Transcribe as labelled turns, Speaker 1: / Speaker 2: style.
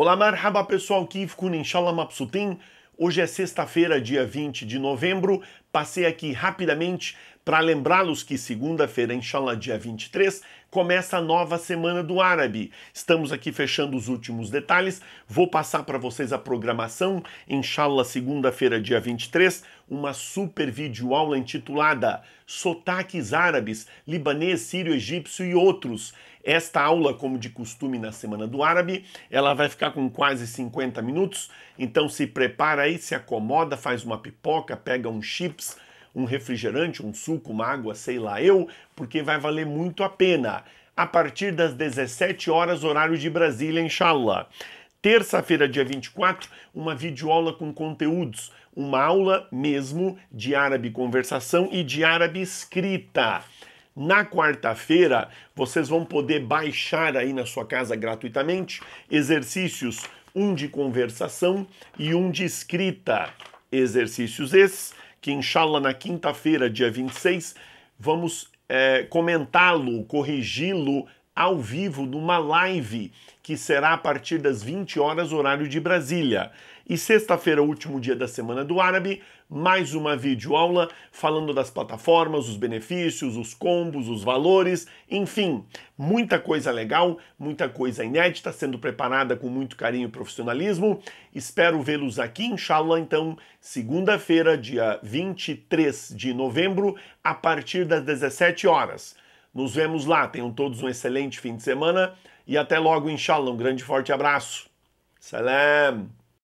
Speaker 1: Olá, marhaba pessoal, Kivkun, inshallah mabsutim. Hoje é sexta-feira, dia 20 de novembro. Passei aqui rapidamente para lembrá-los que segunda-feira, inshallah, dia 23, começa a nova Semana do Árabe. Estamos aqui fechando os últimos detalhes. Vou passar para vocês a programação, inshallah, segunda-feira, dia 23, uma super vídeo aula intitulada Sotaques Árabes, Libanês, Sírio, Egípcio e Outros. Esta aula, como de costume na Semana do Árabe, ela vai ficar com quase 50 minutos, então se prepara aí, se acomoda, faz uma pipoca, pega um chips, um refrigerante, um suco, uma água, sei lá eu, porque vai valer muito a pena. A partir das 17 horas, horário de Brasília, inshallah. Terça-feira, dia 24, uma videoaula com conteúdos, uma aula mesmo de árabe conversação e de árabe escrita. Na quarta-feira, vocês vão poder baixar aí na sua casa gratuitamente exercícios, um de conversação e um de escrita. Exercícios esses que inshallah na quinta-feira, dia 26, vamos é, comentá-lo, corrigi-lo ao vivo numa live que será a partir das 20 horas, horário de Brasília. E sexta-feira, último dia da Semana do Árabe, mais uma videoaula falando das plataformas, os benefícios, os combos, os valores, enfim, muita coisa legal, muita coisa inédita, sendo preparada com muito carinho e profissionalismo. Espero vê-los aqui, inshallah, então, segunda-feira, dia 23 de novembro, a partir das 17 horas. Nos vemos lá. Tenham todos um excelente fim de semana e até logo, inshallah. Um grande forte abraço. Salam.